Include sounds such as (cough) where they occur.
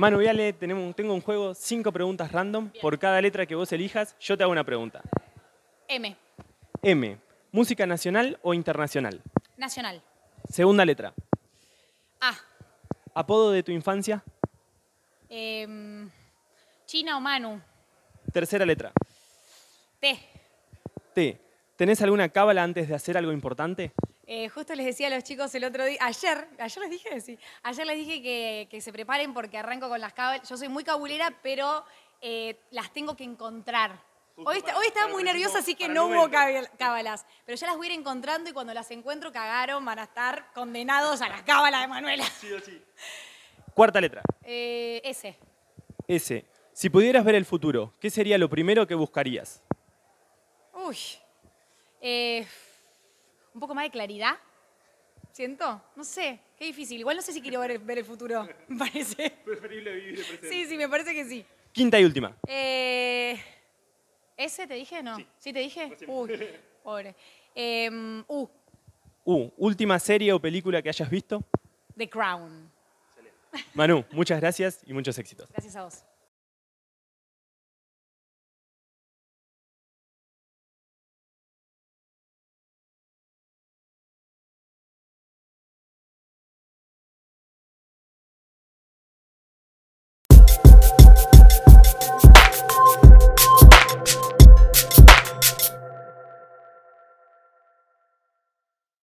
Manu Viale, tengo un juego, cinco preguntas random. Por cada letra que vos elijas, yo te hago una pregunta. M. M. ¿Música nacional o internacional? Nacional. Segunda letra. A. ¿Apodo de tu infancia? Em, China o Manu. Tercera letra. T. T. ¿Tenés alguna cábala antes de hacer algo importante? Eh, justo les decía a los chicos el otro día, ayer, ayer les dije, sí, ayer les dije que, se preparen porque arranco con las cábalas. Yo soy muy cabulera, pero eh, las tengo que encontrar. Hoy, hoy, estaba muy nerviosa, así que no hubo cábalas. Pero ya las voy a ir encontrando y cuando las encuentro, cagaron, van a estar condenados a las cábalas de Manuela. Sí sí. (laughs) Cuarta letra. Ese. Eh, S. S. Si pudieras ver el futuro, ¿qué sería lo primero que buscarías? Uy. Eh, un poco más de claridad. ¿Siento? No sé, qué difícil. Igual no sé si quiero ver el, futuro, (laughs) me parece. Preferible vivir el presente. Sí, sí, me parece que sí. Quinta y última. Eh, ¿Ese te dije? No. Sí, te dije. Uy, (laughs) pobre. Em, U. uh. última serie o película que hayas visto. The Crown. Manu, muchas gracias y muchos éxitos. Gracias a vos.